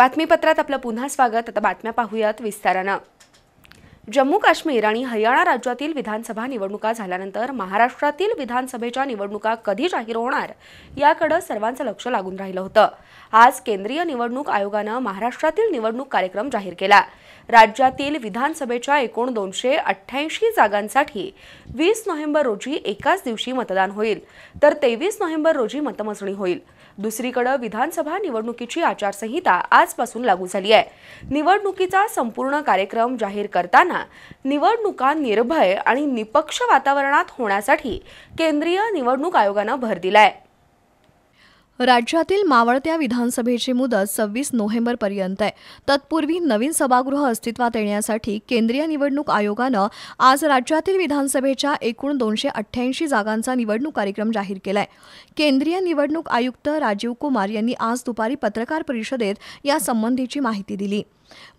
बातमीपत्रात आपलं पुन्हा स्वागत आता बातम्या पाहूयात विस्तारानं जम्मू काश्मीर आणि हरियाणा राज्यातील विधानसभा निवडणुका झाल्यानंतर महाराष्ट्रातील विधानसभेच्या निवडणुका कधी जाहीर होणार याकडे सर्वांचं लक्ष लागून राहिलं होतं आज केंद्रीय निवडणूक आयोगानं महाराष्ट्रातील निवडणूक कार्यक्रम जाहीर केला राज्यातील विधानसभेच्या एकूण दोनशे अठ्ठ्याऐंशी जागांसाठी वीस नोव्हेंबर रोजी एकाच दिवशी मतदान होईल तर तेवीस नोव्हेंबर रोजी मतमोजणी होईल दुसरीकडे विधानसभा निवडणुकीची आचारसंहिता आजपासून लागू झाली आहे निवडणुकीचा संपूर्ण कार्यक्रम जाहीर करताना असताना निवडणुका निर्भय आणि निपक्ष वातावरणात होण्यासाठी केंद्रीय निवडणूक आयोगानं भर दिलाय राज्यातील मावळत्या विधानसभेची मुदत सव्वीस नोव्हेंबरपर्यंत आहे तत्पूर्वी नवीन सभागृह अस्तित्वात येण्यासाठी केंद्रीय निवडणूक आयोगानं आज राज्यातील विधानसभेच्या एकूण दोनशे अठ्ठ्याऐंशी जागांचा निवडणूक कार्यक्रम जाहीर केला आहे केंद्रीय निवडणूक आयुक्त राजीव कुमार यांनी आज दुपारी पत्रकार परिषदेत यासंबंधीची माहिती दिली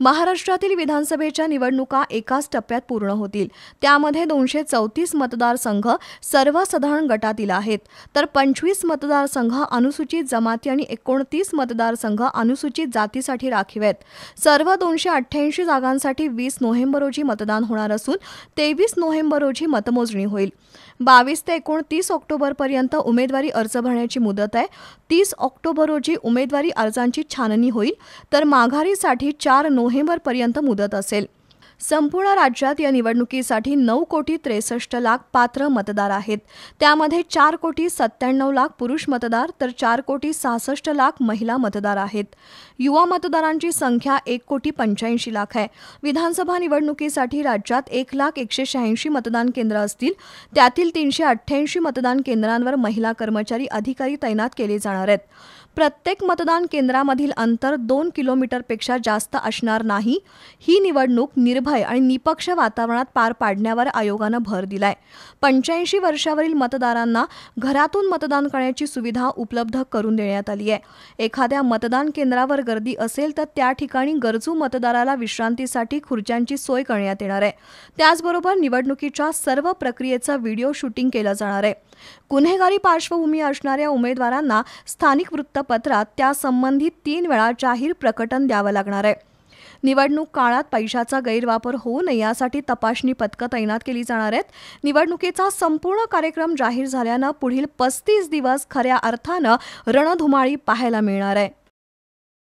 महाराष्ट्रातील विधानसभेच्या निवडणुका एकाच टप्प्यात पूर्ण होतील त्यामध्ये दोनशे चौतीस मतदारसंघ सर्वसाधारण गटातील आहेत तर पंचवीस मतदारसंघ अनुसूचित जमाती आणि एकोणतीस मतदारसंघ अनुसूचित जातीसाठी राखीव आहेत सर्व दोनशे अठ्ठ्याऐंशी जागांसाठी वीस नोव्हेंबर रोजी मतदान होणार असून तेवीस नोव्हेंबर रोजी मतमोजणी होईल बावीस ते एकोणतीस ऑक्टोबरपर्यंत उमेदवारी अर्ज भरण्याची मुदत आहे तीस ऑक्टोबर रोजी उमेदवारी अर्जांची छाननी होईल तर माघारीसाठी चार चार नोव्हेंबरपर्यंत मुदत असेल संपूर्ण राज्यात या निवडणुकीसाठी नऊ कोटी त्रेसष्ट लाख पात्र मतदार आहेत त्यामध्ये चार कोटी सत्त्याण्णव लाख पुरुष मतदार तर चार कोटी सहासष्ट लाख महिला मतदार आहेत युवा मतदारांची संख्या एक कोटी पंच्याऐंशी लाख आहे विधानसभा निवडणुकीसाठी राज्यात एक लाख एकशे शहाऐंशी मतदान केंद्र असतील त्यातील तीनशे अठ्ठ्याऐंशी मतदान केंद्रांवर महिला कर्मचारी अधिकारी तैनात केले जाणार आहेत प्रत्येक मतदान केंद्रामधील अंतर दोन किलोमीटरपेक्षा जास्त असणार नाही ही निवडणूक निर्भय आणि निपक्ष वातावरणात पार पाडण्यावर आयोगानं भर दिलाय पंच्याऐंशी वर्षावरील मतदारांना घरातून मतदान करण्याची सुविधा उपलब्ध करून देण्यात आली आहे एखाद्या मतदान केंद्रावर गर्दी असेल तर त्या ठिकाणी गरजू मतदाराला विश्रांतीसाठी खुर्च्यांची सोय करण्यात येणार आहे त्याचबरोबर निवडणुकीच्या सर्व प्रक्रियेचं व्हिडिओ शूटिंग केलं जाणार आहे गुन्हेगारी पार्श्वभूमी असणाऱ्या उमेदवारांना स्थानिक वृत्त पत्रात त्या त्यासंबंधित तीन वेळा जाहीर प्रकटन द्यावं लागणार आहे निवडणूक काळात पैशाचा गैरवापर होऊ नये यासाठी तपासणी पथकं तैनात केली जाणार आहेत निवडणुकीचा संपूर्ण कार्यक्रम जाहीर झाल्यानं पुढील पस्तीस दिवस खऱ्या अर्थानं रणधुमाळी पाहायला मिळणार आहे